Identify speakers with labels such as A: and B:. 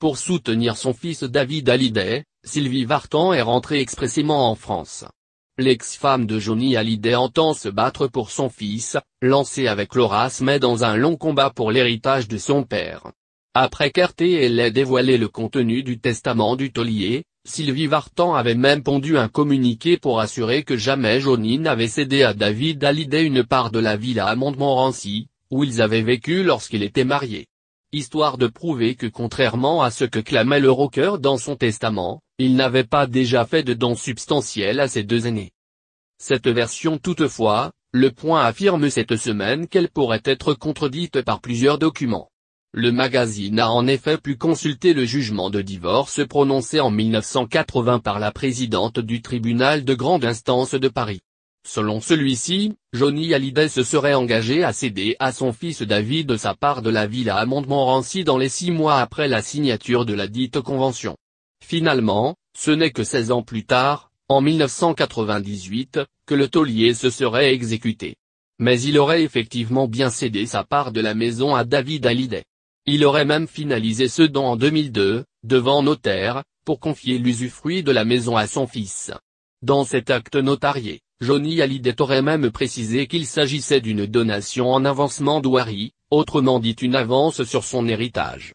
A: Pour soutenir son fils David Hallyday, Sylvie Vartan est rentrée expressément en France. L'ex-femme de Johnny Hallyday entend se battre pour son fils, lancé avec Laura Smet dans un long combat pour l'héritage de son père. Après elle ait dévoilé le contenu du testament du taulier, Sylvie Vartan avait même pondu un communiqué pour assurer que jamais Johnny n'avait cédé à David Hallyday une part de la villa à Montmorency, où ils avaient vécu lorsqu'il était marié histoire de prouver que contrairement à ce que clamait le rocker dans son testament, il n'avait pas déjà fait de dons substantiels à ses deux aînés. Cette version toutefois, le point affirme cette semaine qu'elle pourrait être contredite par plusieurs documents. Le magazine a en effet pu consulter le jugement de divorce prononcé en 1980 par la présidente du tribunal de grande instance de Paris. Selon celui-ci, Johnny Hallyday se serait engagé à céder à son fils David sa part de la ville à Montmorency dans les six mois après la signature de la dite convention. Finalement, ce n'est que 16 ans plus tard, en 1998, que le taulier se serait exécuté. Mais il aurait effectivement bien cédé sa part de la maison à David Hallyday. Il aurait même finalisé ce don en 2002, devant notaire, pour confier l'usufruit de la maison à son fils. Dans cet acte notarié, Johnny Hallyday aurait même précisé qu'il s'agissait d'une donation en avancement d'Ouari, autrement dit une avance sur son héritage.